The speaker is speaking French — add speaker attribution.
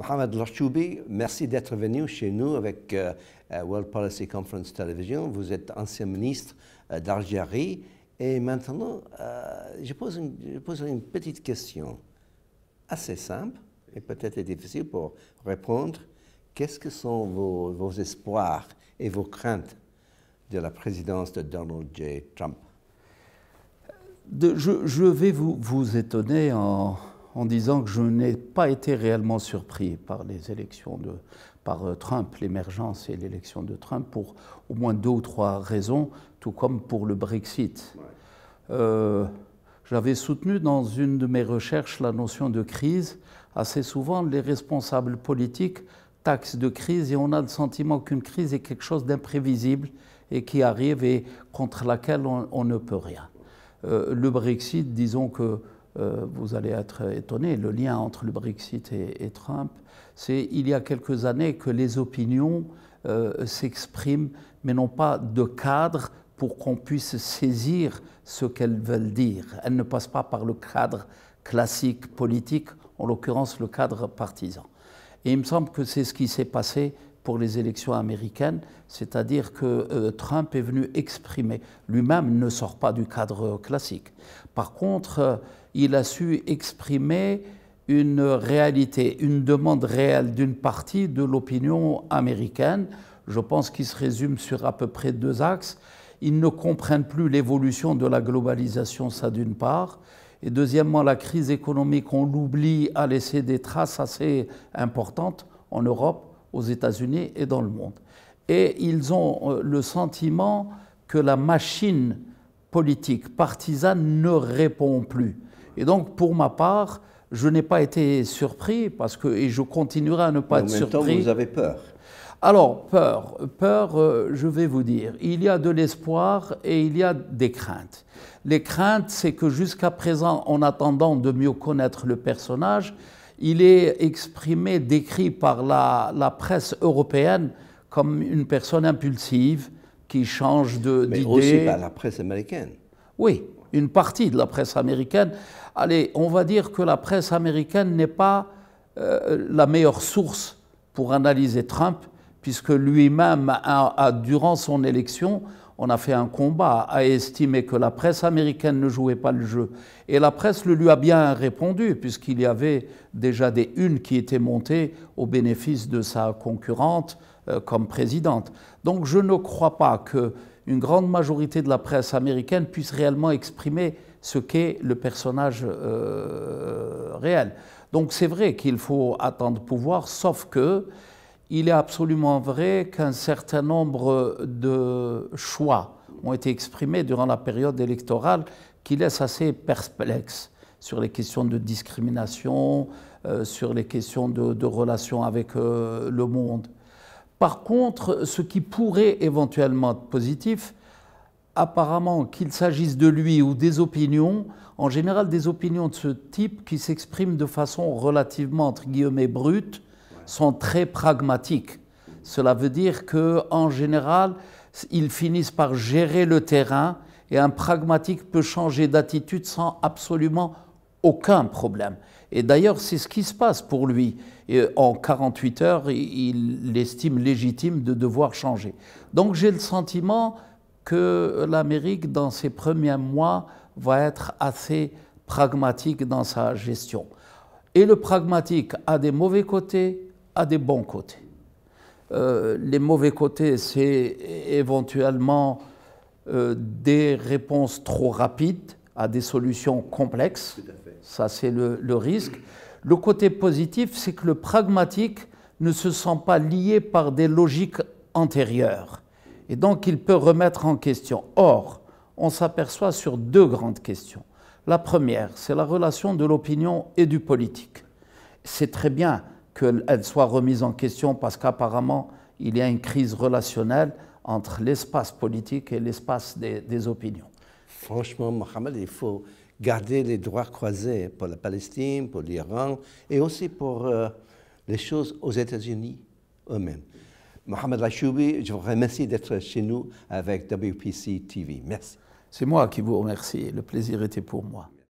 Speaker 1: Mohamed Lachoubi, merci d'être venu chez nous avec euh, euh, World Policy Conference Television. Vous êtes ancien ministre euh, d'Algérie. Et maintenant, je, pose une, une petite question assez simple et peut-être difficile pour répondre. Qu'est-ce que sont vos, espoirs et vos craintes de
Speaker 2: la présidence de Donald
Speaker 1: J. Trump
Speaker 2: de, je, vais vous étonner en, en disant que je n'ai pas été réellement surpris par les élections de par euh, Trump, l'émergence et l'élection de Trump, pour au moins deux ou trois raisons, tout comme pour le Brexit. Euh, j'avais soutenu dans une de mes recherches la notion de crise. Assez souvent, les responsables politiques taxent de crise et on a le sentiment qu'une crise est quelque chose d'imprévisible et qui arrive et contre laquelle on, ne peut rien. Euh, le Brexit, disons que euh, vous allez être étonné, le lien entre le Brexit et, Trump, c'est il y a quelques années que les opinions euh, s'expriment, mais n'ont pas de cadre pour qu'on puisse saisir ce qu'elles veulent dire. Elles ne passent pas par le cadre classique politique, en l'occurrence le cadre partisan. Et il me semble que c'est ce qui s'est passé pour les élections américaines, c'est-à-dire que euh, Trump est venu exprimer. Lui-même ne sort pas du cadre classique. Par contre, euh, il a su exprimer une réalité, une demande réelle d'une partie de l'opinion américaine. Je pense qu'il se résume sur à peu près deux axes. Ils ne comprennent plus l'évolution de la globalisation, ça d'une part. Et deuxièmement, la crise économique, on l'oublie, a laissé des traces assez importantes en Europe aux États-Unis et dans le monde. Et ils ont euh, le sentiment que la machine politique partisane ne répond plus. Et donc, pour ma part, je n'ai pas été surpris parce que et je continuerai à ne pas être en même surpris. Temps, vous avez peur. Alors peur, peur, euh, je vais vous dire, il y a de l'espoir et il y a des craintes. Les craintes, c'est que jusqu'à présent, en attendant de mieux connaître le personnage, il est exprimé, décrit par la, presse européenne comme une personne impulsive qui change d'idée. Mais aussi par la presse américaine. Oui, une partie de la presse américaine. Allez, on va dire que la presse américaine n'est pas euh, la meilleure source pour analyser Trump, puisque lui-même, durant son élection, on a fait un combat, à estimer que la presse américaine ne jouait pas le jeu. Et la presse le lui a bien répondu, puisqu'il y avait déjà des unes qui étaient montées au bénéfice de sa concurrente euh, comme présidente. Donc je ne crois pas qu'une grande majorité de la presse américaine puisse réellement exprimer ce qu'est le personnage euh, réel. Donc c'est vrai qu'il faut attendre pouvoir, sauf que il est absolument vrai qu'un certain nombre de choix ont été exprimés durant la période électorale qui laissent assez perplexe sur les questions de discrimination, euh, sur les questions de, relations avec euh, le monde. Par contre, ce qui pourrait éventuellement être positif, apparemment qu'il s'agisse de lui ou des opinions, en général des opinions de ce type qui s'expriment de façon relativement, entre guillemets, brute, sont très pragmatiques. Cela veut dire que, en général, ils finissent par gérer le terrain et un pragmatique peut changer d'attitude sans absolument aucun problème. Et d'ailleurs, c'est ce qui se passe pour lui. en 48 heures, il estime légitime de devoir changer. Donc j'ai le sentiment que l'Amérique, dans ses premiers mois, va être assez pragmatique dans sa gestion. Et le pragmatique a des mauvais côtés a des bons côtés. Euh, les mauvais côtés, c'est éventuellement euh, des réponses trop rapides à des solutions complexes. Ça, c'est le, risque. Le côté positif, c'est que le pragmatique ne se sent pas lié par des logiques antérieures. Et donc, il peut remettre en question. Or, on s'aperçoit sur deux grandes questions. La première, c'est la relation de l'opinion et du politique. C'est très bien qu'elle soit remise en question parce qu'apparemment, il y a une crise relationnelle entre l'espace politique et l'espace des, opinions. Franchement, Mohamed, il faut garder les droits
Speaker 1: croisés pour la Palestine, pour l'Iran et aussi pour euh, les choses aux États-Unis eux-mêmes. Mohamed Rachoubi, je vous remercie d'être chez nous avec WPC TV. Merci. C'est moi qui vous remercie. Le plaisir était pour moi.